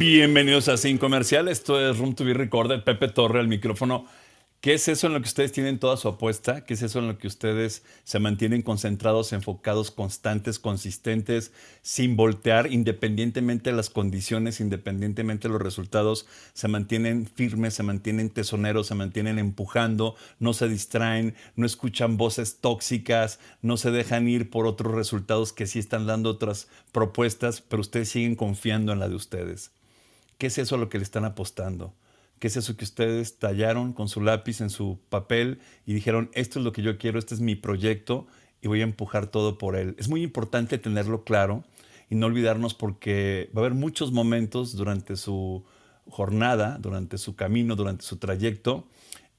Bienvenidos a Sin Comercial. Esto es Room to Be Recorded. Pepe Torre al micrófono. ¿Qué es eso en lo que ustedes tienen toda su apuesta? ¿Qué es eso en lo que ustedes se mantienen concentrados, enfocados, constantes, consistentes, sin voltear, independientemente de las condiciones, independientemente de los resultados? Se mantienen firmes, se mantienen tesoneros, se mantienen empujando, no se distraen, no escuchan voces tóxicas, no se dejan ir por otros resultados que sí están dando otras propuestas, pero ustedes siguen confiando en la de ustedes. ¿Qué es eso a lo que le están apostando? ¿Qué es eso que ustedes tallaron con su lápiz en su papel y dijeron, esto es lo que yo quiero, este es mi proyecto y voy a empujar todo por él? Es muy importante tenerlo claro y no olvidarnos porque va a haber muchos momentos durante su jornada, durante su camino, durante su trayecto,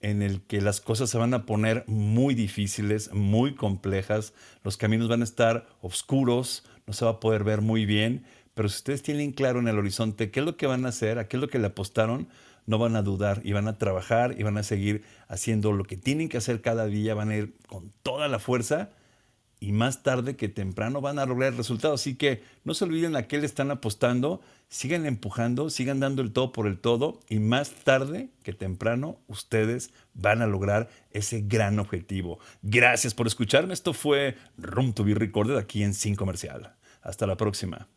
en el que las cosas se van a poner muy difíciles, muy complejas, los caminos van a estar oscuros, no se va a poder ver muy bien, pero si ustedes tienen claro en el horizonte qué es lo que van a hacer, a qué es lo que le apostaron, no van a dudar y van a trabajar y van a seguir haciendo lo que tienen que hacer cada día, van a ir con toda la fuerza y más tarde que temprano van a lograr el resultado. Así que no se olviden a qué le están apostando, sigan empujando, sigan dando el todo por el todo y más tarde que temprano ustedes van a lograr ese gran objetivo. Gracias por escucharme. Esto fue Room to be Recorded aquí en Sin Comercial. Hasta la próxima.